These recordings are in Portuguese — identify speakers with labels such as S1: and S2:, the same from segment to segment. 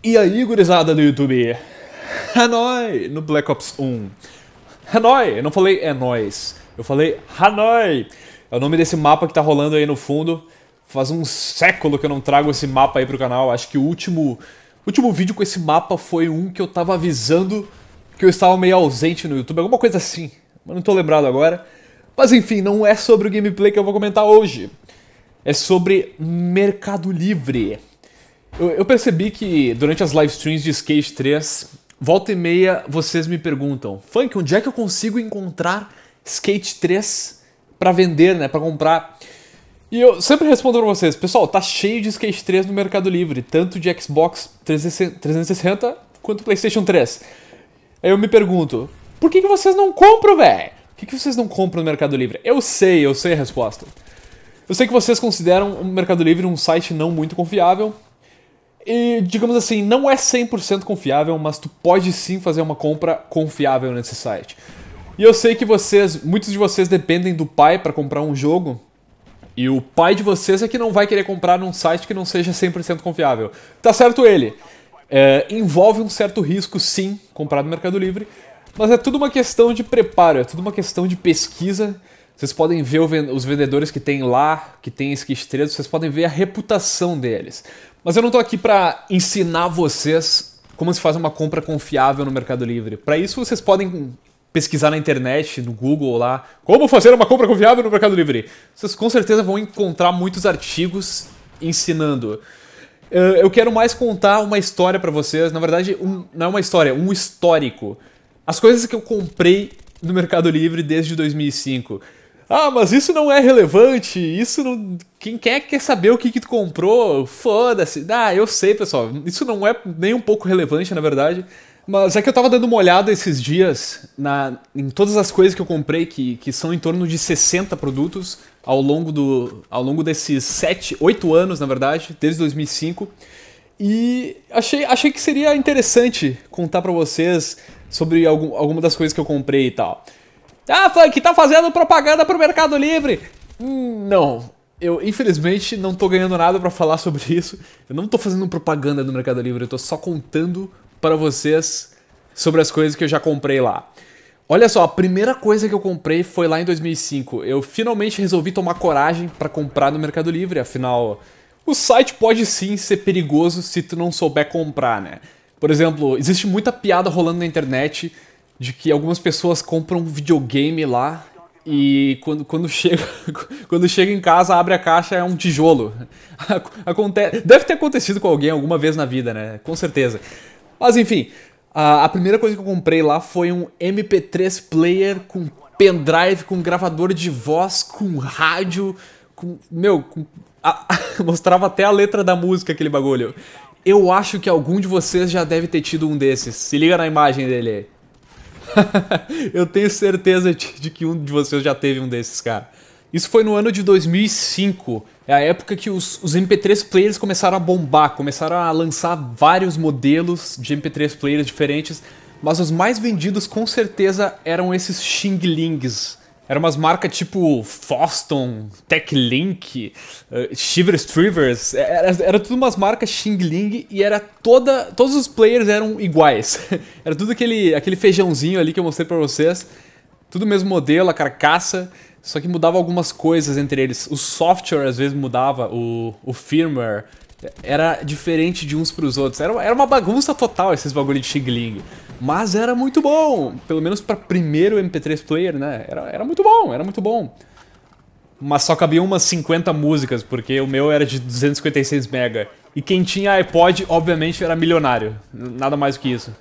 S1: E aí, gurizada do YouTube? Hanoi é no Black Ops 1. Hanoi, é eu não falei é nós, eu falei Hanoi. É o nome desse mapa que tá rolando aí no fundo. Faz um século que eu não trago esse mapa aí pro canal. Acho que o último, último vídeo com esse mapa foi um que eu tava avisando que eu estava meio ausente no YouTube, alguma coisa assim. Mas não tô lembrado agora. Mas enfim, não é sobre o gameplay que eu vou comentar hoje. É sobre Mercado Livre. Eu, eu percebi que durante as live streams de Skate 3, volta e meia vocês me perguntam: Funk, onde é que eu consigo encontrar Skate 3 para vender, né? Para comprar. E eu sempre respondo pra vocês, pessoal, tá cheio de Skate 3 no Mercado Livre, tanto de Xbox 360 quanto PlayStation 3. Aí eu me pergunto, por que, que vocês não compram, velho? Por que, que vocês não compram no Mercado Livre? Eu sei, eu sei a resposta. Eu sei que vocês consideram o Mercado Livre um site não muito confiável, e, digamos assim, não é 100% confiável, mas tu pode sim fazer uma compra confiável nesse site. E eu sei que vocês, muitos de vocês dependem do pai para comprar um jogo, e o pai de vocês é que não vai querer comprar num site que não seja 100% confiável. Tá certo ele. É, envolve um certo risco, sim, comprar no Mercado Livre, mas é tudo uma questão de preparo, é tudo uma questão de pesquisa. Vocês podem ver os vendedores que tem lá, que tem esquistredo, vocês podem ver a reputação deles. Mas eu não estou aqui para ensinar vocês como se faz uma compra confiável no Mercado Livre. Para isso vocês podem pesquisar na internet, no Google lá, como fazer uma compra confiável no Mercado Livre. Vocês com certeza vão encontrar muitos artigos ensinando. Eh, eu quero mais contar uma história para vocês, na verdade, um, não é uma história, um histórico. As coisas que eu comprei no Mercado Livre desde 2005. Ah, mas isso não é relevante, isso não. Quem quer quer saber o que, que tu comprou, foda-se. Ah, eu sei, pessoal. Isso não é nem um pouco relevante, na verdade. Mas é que eu tava dando uma olhada esses dias na, em todas as coisas que eu comprei, que, que são em torno de 60 produtos ao longo, do, ao longo desses 7, 8 anos, na verdade, desde 2005. E achei, achei que seria interessante contar para vocês sobre algum, alguma das coisas que eu comprei e tal. Ah, Funk, tá fazendo propaganda pro Mercado Livre. não. Eu, infelizmente, não tô ganhando nada para falar sobre isso. Eu não tô fazendo propaganda do Mercado Livre, eu tô só contando para vocês sobre as coisas que eu já comprei lá. Olha só, a primeira coisa que eu comprei foi lá em 2005. Eu finalmente resolvi tomar coragem para comprar no Mercado Livre, afinal, o site pode sim ser perigoso se tu não souber comprar, né? Por exemplo, existe muita piada rolando na internet de que algumas pessoas compram um videogame lá e quando, quando, chega, quando chega em casa, abre a caixa, é um tijolo. Aconte deve ter acontecido com alguém alguma vez na vida, né? Com certeza. Mas enfim, a, a primeira coisa que eu comprei lá foi um MP3 player com pendrive, com gravador de voz, com rádio, com. Meu, com, a, a, mostrava até a letra da música aquele bagulho. Eu acho que algum de vocês já deve ter tido um desses. Se liga na imagem dele aí. eu tenho certeza de, que um de vocês já teve um desses, cara. Isso foi no ano de 2005. É a época que os, os MP3 players começaram a bombar, começaram a lançar vários modelos de MP3 players diferentes, mas os mais vendidos com certeza eram esses Lings. Era umas marcas tipo Foston, Techlink, uh, eh, Shivers Trivers. É, era, era tudo umas marcas Xing Ling e era toda. Todos os players eram iguais. era tudo aquele, aquele feijãozinho ali que eu mostrei pra vocês. Tudo o mesmo modelo, a carcaça. Só que mudava algumas coisas entre eles. O software às vezes mudava, o, o firmware era diferente de uns pros outros. Era, era uma bagunça total esses bagulho de xingling. Mas era muito bom. Pelo menos para primeiro MP3 player, né? Era, era muito bom, era muito bom. Mas só cabia umas 50 músicas, porque o meu era de 256 mega. E quem tinha iPod, obviamente, era milionário. Nada mais do que isso.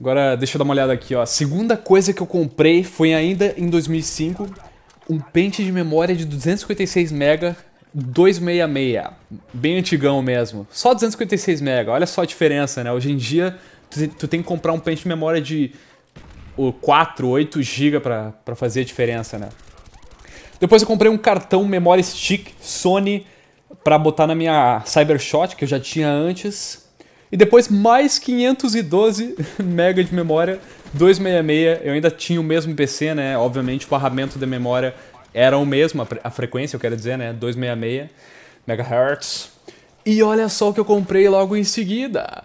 S1: Agora, deixa eu dar uma olhada aqui, ó. A segunda coisa que eu comprei foi ainda em 2005, um pente de memória de 256 mega 266, bem antigão mesmo. Só 256 mega olha só a diferença, né? Hoje em dia, tu, tu tem que comprar um pente de memória de 4, 8 GB para fazer a diferença, né? Depois eu comprei um cartão memória stick Sony para botar na minha Cybershot, que eu já tinha antes. E depois mais 512 mega de memória, 266. Eu ainda tinha o mesmo PC, né? Obviamente o barramento da memória era o mesmo, a, frequência, eu quero dizer, né? 266 MHz. E olha só o que eu comprei logo em seguida: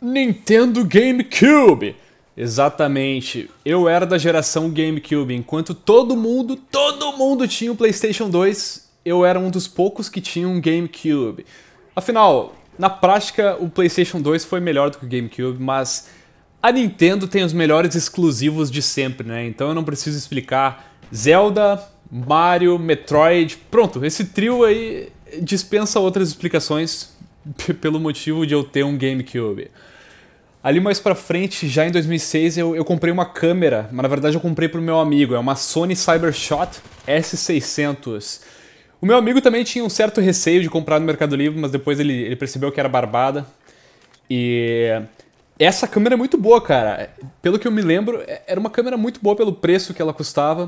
S1: Nintendo GameCube. Exatamente. Eu era da geração GameCube, enquanto todo mundo, todo mundo tinha o PlayStation 2, eu era um dos poucos que tinha um GameCube. Afinal, na prática, o PlayStation 2 foi melhor do que o GameCube, mas a Nintendo tem os melhores exclusivos de sempre, né? Então eu não preciso explicar. Zelda, Mario, Metroid, pronto, esse trio aí dispensa outras explicações pelo motivo de eu ter um GameCube. Ali mais pra frente, já em 2006, eu, eu comprei uma câmera, mas na verdade eu comprei pro meu amigo, é uma Sony Cybershot S600. O meu amigo também tinha um certo receio de comprar no Mercado Livre, mas depois ele, ele percebeu que era barbada. E essa câmera é muito boa, cara. Pelo que eu me lembro, é, era uma câmera muito boa pelo preço que ela custava.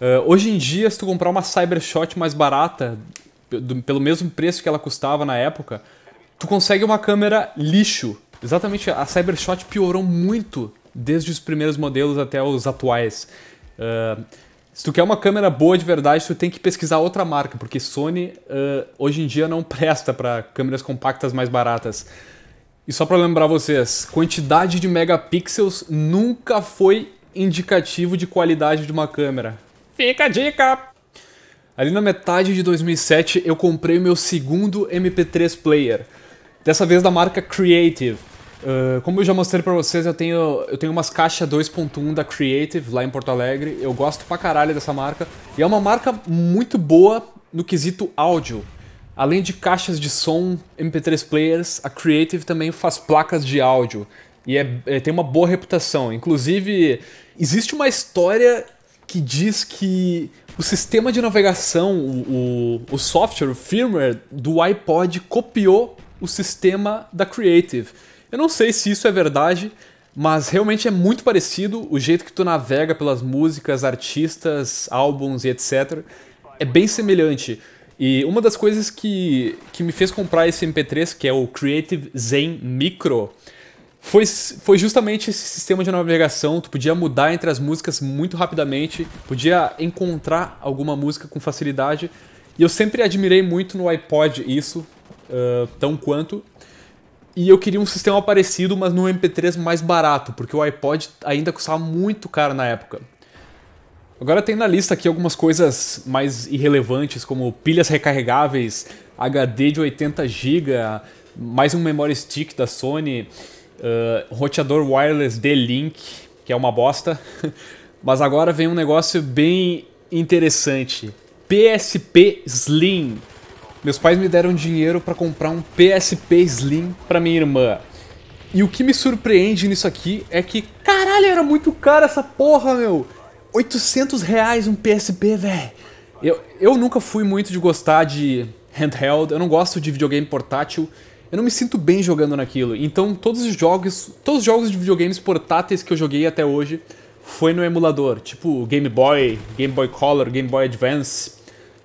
S1: Uh, hoje em dia, se tu comprar uma Cybershot mais barata, do, pelo mesmo preço que ela custava na época, tu consegue uma câmera lixo. Exatamente, a Cybershot piorou muito desde os primeiros modelos até os atuais. Uh, se tu quer uma câmera boa de verdade, tu tem que pesquisar outra marca, porque Sony uh, hoje em dia não presta para câmeras compactas mais baratas. E só para lembrar vocês, quantidade de megapixels nunca foi indicativo de qualidade de uma câmera. Fica a dica! Ali na metade de 2007 eu comprei meu segundo MP3 player, dessa vez da marca Creative. Uh, como eu já mostrei pra vocês, eu tenho, eu tenho umas caixas 2.1 da Creative lá em Porto Alegre. Eu gosto pra caralho dessa marca. E é uma marca muito boa no quesito áudio. Além de caixas de som, MP3 players, a Creative também faz placas de áudio e é, é, tem uma boa reputação. Inclusive, existe uma história que diz que o sistema de navegação, o, o, o software, o firmware do iPod copiou o sistema da Creative. Eu não sei se isso é verdade, mas realmente é muito parecido o jeito que tu navega pelas músicas, artistas, álbuns e etc. É bem semelhante. E uma das coisas que, que me fez comprar esse MP3, que é o Creative Zen Micro, foi, foi justamente esse sistema de navegação. Tu podia mudar entre as músicas muito rapidamente, podia encontrar alguma música com facilidade. E eu sempre admirei muito no iPod isso, uh, tão quanto. E eu queria um sistema parecido, mas no MP3 mais barato, porque o iPod ainda custava muito caro na época. Agora tem na lista aqui algumas coisas mais irrelevantes, como pilhas recarregáveis, HD de 80 GB, mais um memory stick da Sony, uh, roteador wireless D-Link, que é uma bosta. Mas agora vem um negócio bem interessante. PSP Slim. Meus pais me deram dinheiro para comprar um PSP Slim para minha irmã. E o que me surpreende nisso aqui é que, caralho, era muito caro essa porra, meu. 800 reais um PSP, velho. Eu, eu nunca fui muito de gostar de handheld, eu não gosto de videogame portátil. Eu não me sinto bem jogando naquilo. Então todos os jogos, todos os jogos de videogames portáteis que eu joguei até hoje foi no emulador, tipo Game Boy, Game Boy Color, Game Boy Advance,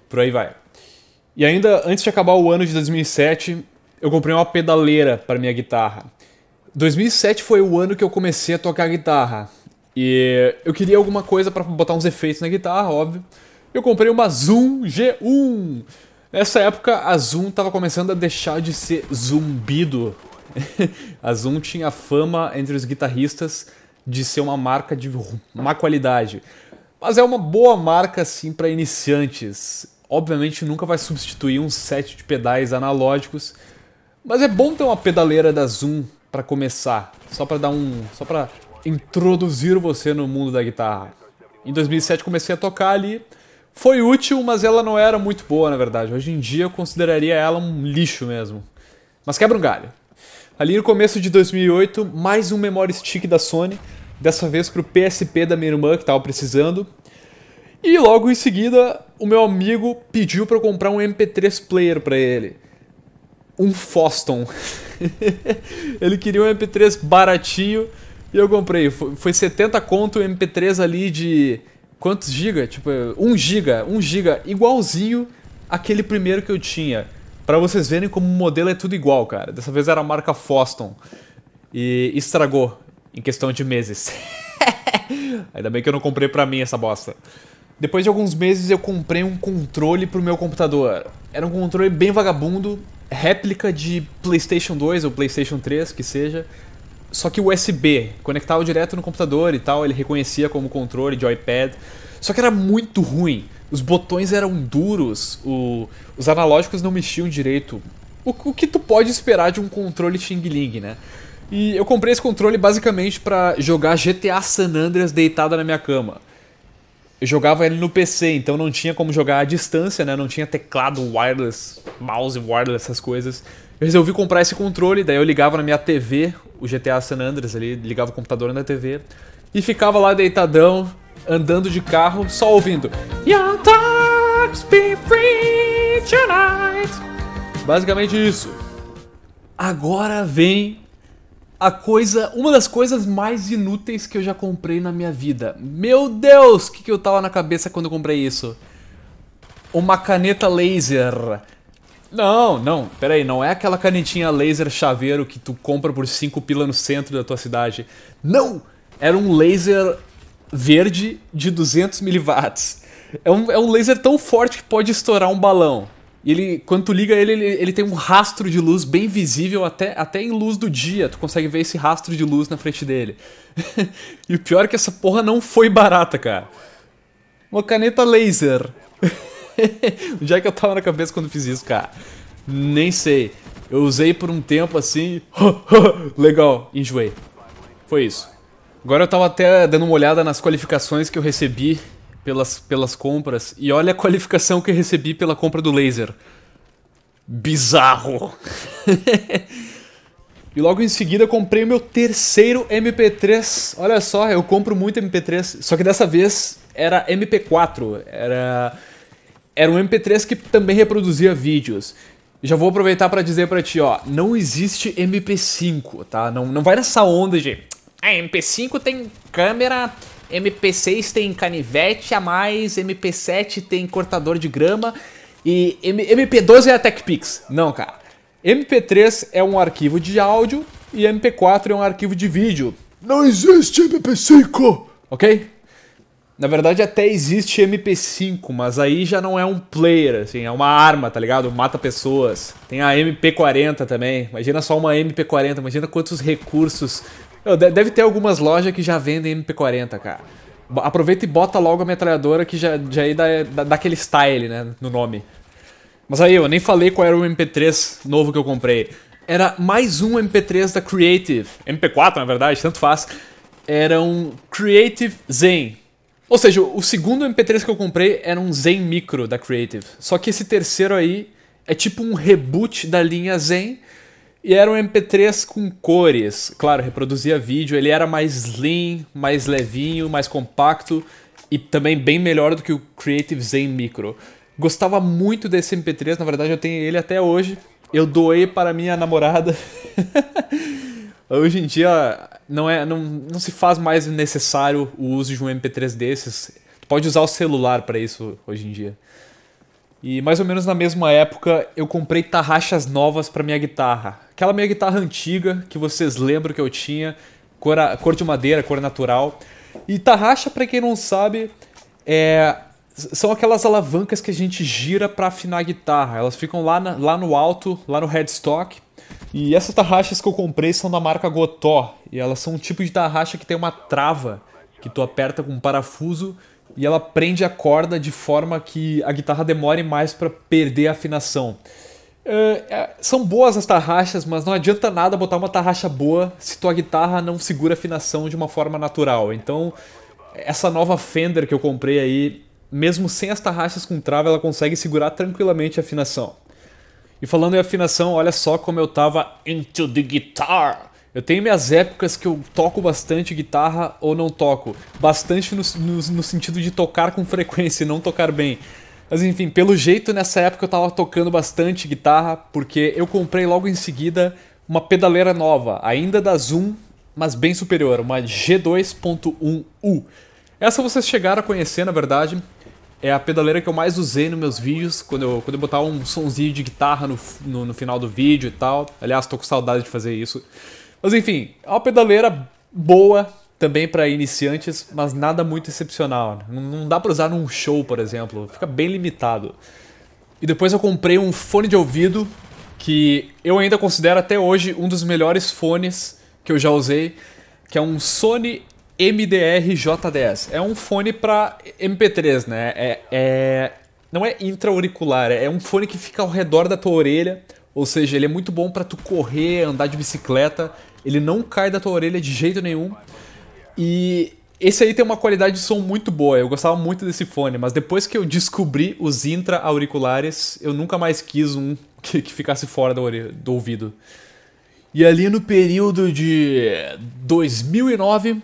S1: por aí vai. E ainda antes de acabar o ano de 2007, eu comprei uma pedaleira para minha guitarra. 2007 foi o ano que eu comecei a tocar guitarra. E eu queria alguma coisa para botar uns efeitos na guitarra, óbvio. Eu comprei uma Zoom G1. Nessa época a Zoom tava começando a deixar de ser zumbido. a Zoom tinha fama entre os guitarristas de ser uma marca de má qualidade. Mas é uma boa marca assim para iniciantes. Obviamente nunca vai substituir um set de pedais analógicos, mas é bom ter uma pedaleira da Zoom para começar, só para dar um, só para introduziram você no mundo da guitarra? Em 2007 comecei a tocar ali. Foi útil, mas ela não era muito boa, na verdade. Hoje em dia eu consideraria ela um lixo mesmo. Mas quebra um galho. Ali no começo de 2008, mais um memory stick da Sony, dessa vez para o PSP da minha irmã que estava precisando. E logo em seguida, o meu amigo pediu para eu comprar um MP3 player para ele. Um Foston. ele queria um MP3 baratinho e eu comprei. Foi, 70 conto MP3 ali de. Quantos giga? Tipo, 1 giga. 1 giga. Igualzinho aquele primeiro que eu tinha. Para vocês verem como o modelo é tudo igual, cara. Dessa vez era a marca Foston. E estragou em questão de meses. Ainda bem que eu não comprei pra mim essa bosta. Depois de alguns meses eu comprei um controle pro meu computador. Era um controle bem vagabundo, réplica de PlayStation 2 ou PlayStation 3, que seja, só que USB, conectava direto no computador e tal, ele reconhecia como controle de iPad. Só que era muito ruim. Os botões eram duros, o, os analógicos não mexiam direito. O, o, que tu pode esperar de um controle Xing Ling, né? E eu comprei esse controle basicamente para jogar GTA San Andreas deitada na minha cama. Eu jogava ele no PC, então não tinha como jogar à distância, né? Não tinha teclado wireless, mouse wireless, essas coisas. Eu resolvi comprar esse controle, daí eu ligava na minha TV, o GTA San Andreas ali, ligava o computador na TV, e ficava lá deitadão, andando de carro, só ouvindo. dogs be free tonight. Basicamente isso. Agora vem a coisa, uma das coisas mais inúteis que eu já comprei na minha vida. Meu Deus, o que, que eu tava na cabeça quando eu comprei isso? Uma caneta laser. Não, não, peraí, não é aquela canetinha laser chaveiro que tu compra por 5 pila no centro da tua cidade. Não! Era um laser verde de 200 miliwatts. É um, é um laser tão forte que pode estourar um balão. E ele, quando tu liga ele, ele, ele, tem um rastro de luz bem visível, até, até em luz do dia, tu consegue ver esse rastro de luz na frente dele. e o pior é que essa porra não foi barata, cara. Uma caneta laser. Onde é que eu tava na cabeça quando fiz isso, cara? Nem sei. Eu usei por um tempo assim. Legal, enjoei. Foi isso. Agora eu tava até dando uma olhada nas qualificações que eu recebi pelas, pelas compras. E olha a qualificação que eu recebi pela compra do laser. Bizarro. e logo em seguida eu comprei o meu terceiro MP3. Olha só, eu compro muito MP3. Só que dessa vez era MP4. Era era um MP3 que também reproduzia vídeos. Já vou aproveitar para dizer para ti, ó, não existe MP5, tá? Não, não vai nessa onda de, ah, MP5 tem câmera, MP6 tem canivete a mais, MP7 tem cortador de grama e MP12 é a TechPix. Não, cara. MP3 é um arquivo de áudio e MP4 é um arquivo de vídeo. Não existe MP5, ok? Na verdade, até existe MP5, mas aí já não é um player, assim, é uma arma, tá ligado? Mata pessoas. Tem a MP40 também. Imagina só uma MP40, imagina quantos recursos. Deve ter algumas lojas que já vendem MP40, cara. Aproveita e bota logo a metralhadora que já, já aí é dá, dá, dá aquele style, né? No nome. Mas aí, eu nem falei qual era o MP3 novo que eu comprei. Era mais um MP3 da Creative. MP4, na verdade, tanto faz. Era um Creative Zen. Ou seja, o segundo MP3 que eu comprei era um Zen Micro da Creative. Só que esse terceiro aí é tipo um reboot da linha Zen. E era um MP3 com cores. Claro, reproduzia vídeo. Ele era mais slim, mais levinho, mais compacto. E também bem melhor do que o Creative Zen Micro. Gostava muito desse MP3. Na verdade, eu tenho ele até hoje. Eu doei para minha namorada. Hoje em dia não, é, não, não se faz mais necessário o uso de um MP3 desses. Tu pode usar o celular para isso hoje em dia. E mais ou menos na mesma época eu comprei tarraxas novas para minha guitarra. Aquela minha guitarra antiga que vocês lembram que eu tinha, cor, a, cor de madeira, cor natural. E tarraxa, para quem não sabe, é, são aquelas alavancas que a gente gira para afinar a guitarra. Elas ficam lá, na, lá no alto, lá no headstock. E essas tarraxas que eu comprei são da marca Gotó. E elas são um tipo de tarraxa que tem uma trava que tu aperta com um parafuso e ela prende a corda de forma que a guitarra demore mais para perder a afinação. É, é, são boas as tarraxas, mas não adianta nada botar uma tarraxa boa se tua guitarra não segura a afinação de uma forma natural. Então, essa nova Fender que eu comprei aí, mesmo sem as tarraxas com trava, ela consegue segurar tranquilamente a afinação. E falando em afinação, olha só como eu tava into the guitar. Eu tenho minhas épocas que eu toco bastante guitarra ou não toco. Bastante no, no, no sentido de tocar com frequência e não tocar bem. Mas enfim, pelo jeito nessa época eu tava tocando bastante guitarra, porque eu comprei logo em seguida uma pedaleira nova, ainda da Zoom, mas bem superior, uma G2.1U. Essa vocês chegaram a conhecer, na verdade, é a pedaleira que eu mais usei nos meus vídeos, quando eu, quando eu botar um sonzinho de guitarra no, no, no final do vídeo e tal. Aliás, tô com saudade de fazer isso. Mas enfim, é uma pedaleira boa, também para iniciantes, mas nada muito excepcional. Né? Não dá para usar num show, por exemplo, fica bem limitado. E depois eu comprei um fone de ouvido que eu ainda considero até hoje um dos melhores fones que eu já usei, que é um Sony MDR-J10. É um fone para MP3, né? É, é, não é intra-auricular, é um fone que fica ao redor da tua orelha, ou seja, ele é muito bom para tu correr, andar de bicicleta, ele não cai da tua orelha de jeito nenhum. E esse aí tem uma qualidade de som muito boa, eu gostava muito desse fone, mas depois que eu descobri os intra-auriculares, eu nunca mais quis um que, que ficasse fora da orelha, do ouvido. E ali no período de 2009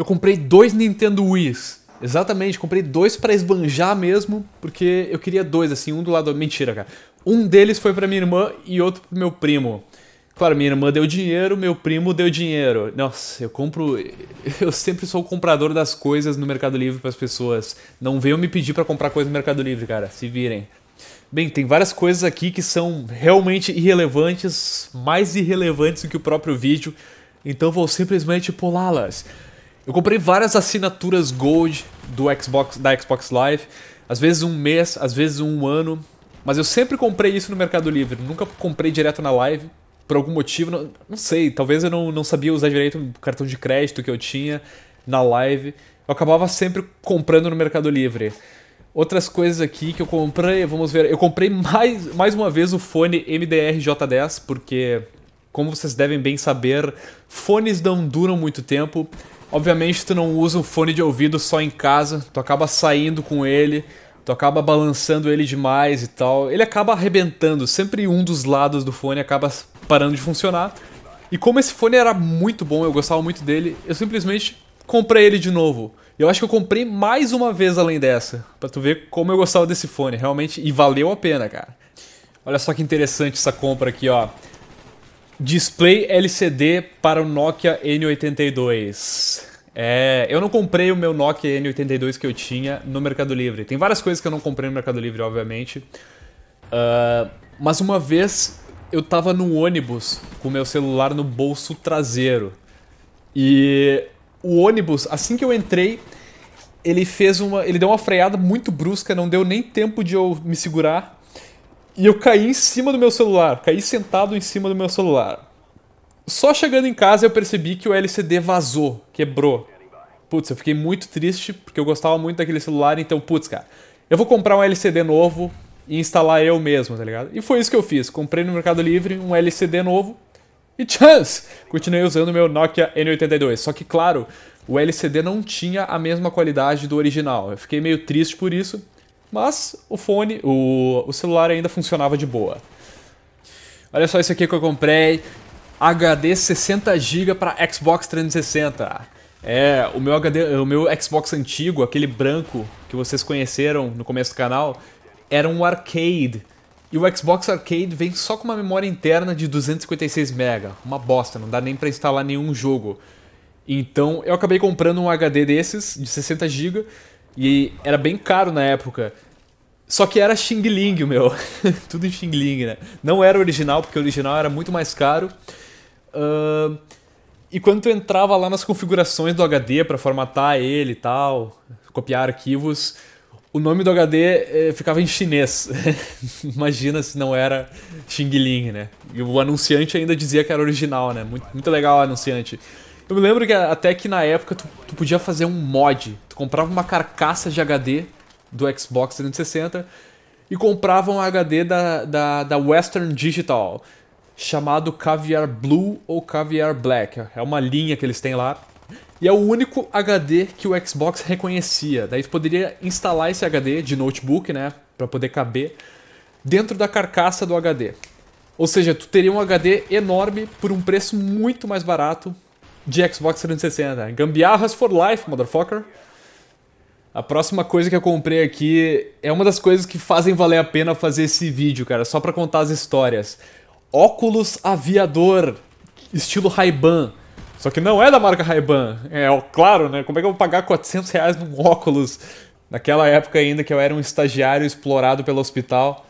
S1: eu comprei dois Nintendo Wii's. Exatamente, comprei dois para esbanjar mesmo, porque eu queria dois, assim, um do lado. Mentira, cara. Um deles foi para minha irmã e outro pro meu primo. Claro, minha irmã deu dinheiro, meu primo deu dinheiro. Nossa, eu compro. Eu sempre sou o comprador das coisas no Mercado Livre para as pessoas. Não venham me pedir para comprar coisa no Mercado Livre, cara. Se virem. Bem, tem várias coisas aqui que são realmente irrelevantes, mais irrelevantes do que o próprio vídeo, então vou simplesmente pulá-las. Eu comprei várias assinaturas Gold do Xbox, da Xbox Live, às vezes um mês, às vezes um ano, mas eu sempre comprei isso no Mercado Livre, nunca comprei direto na Live, por algum motivo, não, não sei, talvez eu não, não sabia usar direito o cartão de crédito que eu tinha na Live, eu acabava sempre comprando no Mercado Livre. Outras coisas aqui que eu comprei, vamos ver. Eu comprei mais, mais uma vez o fone MDR-J10, porque, como vocês devem bem saber, fones não duram muito tempo. Obviamente tu não usa um fone de ouvido só em casa, tu acaba saindo com ele, tu acaba balançando ele demais e tal. Ele acaba arrebentando, sempre um dos lados do fone acaba parando de funcionar. E como esse fone era muito bom, eu gostava muito dele, eu simplesmente comprei ele de novo. Eu acho que eu comprei mais uma vez além dessa, para tu ver como eu gostava desse fone, realmente, e valeu a pena, cara. Olha só que interessante essa compra aqui, ó. Display LCD para o Nokia N82. É, eu não comprei o meu Nokia N82 que eu tinha no Mercado Livre. Tem várias coisas que eu não comprei no Mercado Livre, obviamente. Uh, mas uma vez eu tava no ônibus com meu celular no bolso traseiro. E o ônibus, assim que eu entrei, ele fez uma. ele deu uma freada muito brusca, não deu nem tempo de eu me segurar e eu caí em cima do meu celular, caí sentado em cima do meu celular. Só chegando em casa eu percebi que o LCD vazou, quebrou. Putz, eu fiquei muito triste porque eu gostava muito daquele celular, então, putz, cara, eu vou comprar um LCD novo e instalar eu mesmo, tá ligado? E foi isso que eu fiz. Comprei no Mercado Livre um LCD novo e chance! Continuei usando meu Nokia N82. Só que, claro, o LCD não tinha a mesma qualidade do original. Eu fiquei meio triste por isso. Mas o fone, o, o celular ainda funcionava de boa. Olha só isso aqui que eu comprei. HD 60GB para Xbox 360. É, o meu, HD, o meu Xbox antigo, aquele branco que vocês conheceram no começo do canal, era um arcade. E o Xbox Arcade vem só com uma memória interna de 256 MB. Uma bosta, não dá nem para instalar nenhum jogo. Então eu acabei comprando um HD desses, de 60 GB, e era bem caro na época. Só que era Xing Ling, meu. Tudo em Xing Ling, né? Não era original, porque o original era muito mais caro. Uh, e quando tu entrava lá nas configurações do HD para formatar ele e tal, copiar arquivos, o nome do HD eh, ficava em chinês. Imagina se não era Xing Ling, né? E o anunciante ainda dizia que era original, né? Muito, muito legal o anunciante. Eu me lembro que até que na época tu, tu podia fazer um mod. Tu comprava uma carcaça de HD do Xbox 360 e comprava um HD da, da, da Western Digital chamado Caviar Blue ou Caviar Black. É uma linha que eles têm lá. E é o único HD que o Xbox reconhecia. Daí tu poderia instalar esse HD de notebook, né, para poder caber dentro da carcaça do HD. Ou seja, tu teria um HD enorme por um preço muito mais barato de Xbox 360. Gambiarras for life, motherfucker. A próxima coisa que eu comprei aqui é uma das coisas que fazem valer a pena fazer esse vídeo, cara, só para contar as histórias. Óculos aviador, estilo Ray-Ban. Só que não é da marca Ray-Ban. É, claro, né? Como é que eu vou pagar 400 reais num óculos? Naquela época ainda que eu era um estagiário explorado pelo hospital.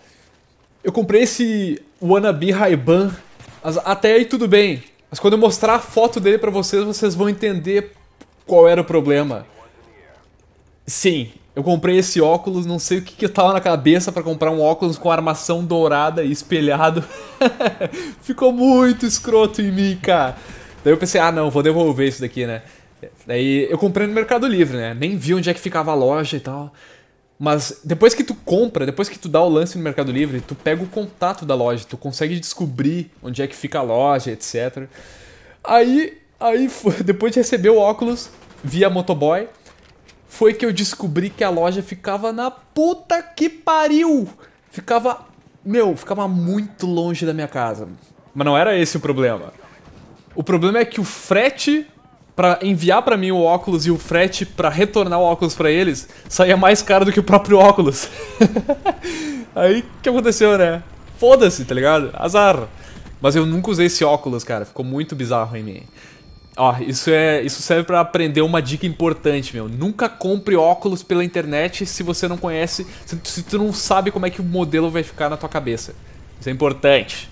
S1: Eu comprei esse wannabe Ray-Ban, até aí tudo bem. Mas quando eu mostrar a foto dele para vocês, vocês vão entender qual era o problema. Sim, eu comprei esse óculos, não sei o que que tava na cabeça para comprar um óculos com armação dourada e espelhado. Ficou muito escroto em mim, cara. Daí eu pensei, ah não, vou devolver isso daqui, né? Daí eu comprei no Mercado Livre, né? Nem vi onde é que ficava a loja e tal. Mas depois que tu compra, depois que tu dá o lance no Mercado Livre, tu pega o contato da loja, tu consegue descobrir onde é que fica a loja, etc. Aí, aí depois de receber o óculos via motoboy, foi que eu descobri que a loja ficava na puta que pariu. Ficava, meu, ficava muito longe da minha casa. Mas não era esse o problema. O problema é que o frete para enviar para mim o óculos e o frete para retornar o óculos para eles, saía mais caro do que o próprio óculos. Aí que aconteceu, né? Foda-se, tá ligado? Azar. Mas eu nunca usei esse óculos, cara. Ficou muito bizarro em mim. Ó, isso é, isso serve para aprender uma dica importante, meu. Nunca compre óculos pela internet se você não conhece, se, tu não sabe como é que o modelo vai ficar na tua cabeça. Isso é importante.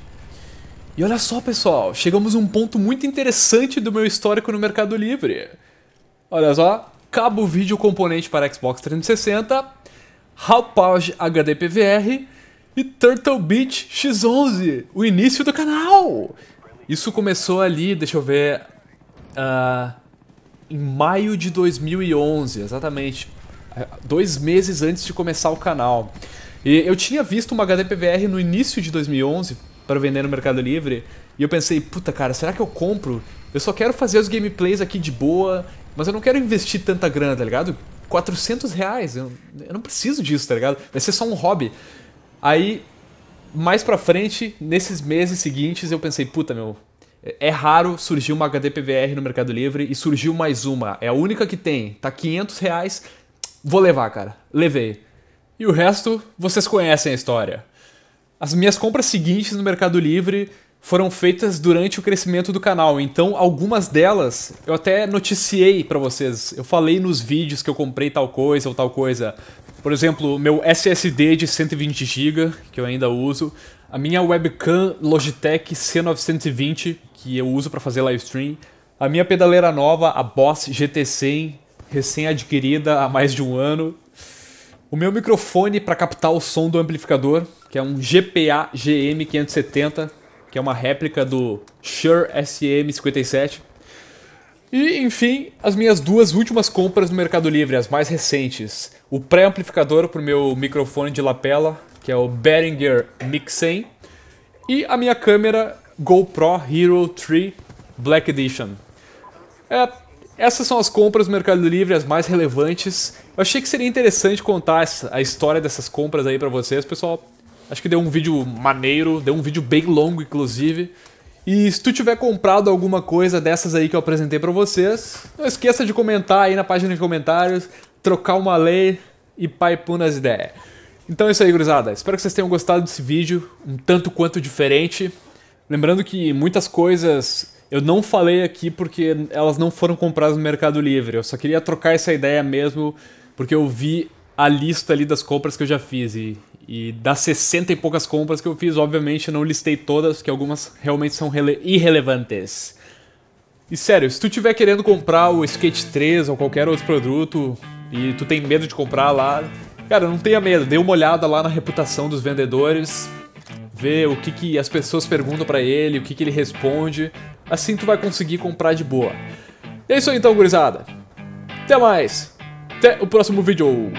S1: E olha só, pessoal, chegamos a um ponto muito interessante do meu histórico no Mercado Livre. Olha só, cabo vídeo componente para Xbox 360, Halpage HD PVR e Turtle Beach X11, o início do canal. Isso começou ali, deixa eu ver, uh, em maio de 2011, exatamente, é, dois meses antes de começar o canal. E eu tinha visto uma HD PVR no início de 2011 para vender no Mercado Livre. E eu pensei, puta cara, será que eu compro? Eu só quero fazer os gameplays aqui de boa, mas eu não quero investir tanta grana, tá ligado? 400 reais, eu, eu não preciso disso, tá ligado? Vai ser só um hobby. Aí, mais pra frente, nesses meses seguintes, eu pensei, puta meu, é raro surgir uma HD PVR no Mercado Livre e surgiu mais uma. É a única que tem. Tá 500 reais. Vou levar, cara. Levei. E o resto, vocês conhecem a história. As minhas compras seguintes no Mercado Livre foram feitas durante o crescimento do canal, então algumas delas eu até noticiei para vocês. Eu falei nos vídeos que eu comprei tal coisa ou tal coisa. Por exemplo, meu SSD de 120 GB, que eu ainda uso, a minha webcam Logitech C920, que eu uso para fazer live stream, a minha pedaleira nova, a Boss GT100, recém-adquirida há mais de um ano, o meu microfone para captar o som do amplificador, que é um GPA GM 570, que é uma réplica do Shure SM57. E, enfim, as minhas duas últimas compras no Mercado Livre, as mais recentes. O pré-amplificador para o meu microfone de lapela, que é o Behringer Mix 100. E a minha câmera GoPro Hero 3 Black Edition. É, essas são as compras no Mercado Livre, as mais relevantes. Eu achei que seria interessante contar essa, a história dessas compras aí para vocês, pessoal. Acho que deu um vídeo maneiro, deu um vídeo bem longo, inclusive. E se tu tiver comprado alguma coisa dessas aí que eu apresentei para vocês, não esqueça de comentar aí na página de comentários, trocar uma lei e paipu nas ideias. Então é isso aí, gurizada. Espero que vocês tenham gostado desse vídeo, um tanto quanto diferente. Lembrando que muitas coisas eu não falei aqui porque elas não foram compradas no Mercado Livre. Eu só queria trocar essa ideia mesmo, porque eu vi a lista ali das compras que eu já fiz e e das 60 e poucas compras que eu fiz, obviamente eu não listei todas, que algumas realmente são irrelevantes. E sério, se tu tiver querendo comprar o Skate 3 ou qualquer outro produto e tu tem medo de comprar lá, cara, não tenha medo, dê uma olhada lá na reputação dos vendedores, vê o que, que as pessoas perguntam para ele, o que, que ele responde, assim tu vai conseguir comprar de boa. E é isso aí então, gurizada. Até mais. Até o próximo vídeo.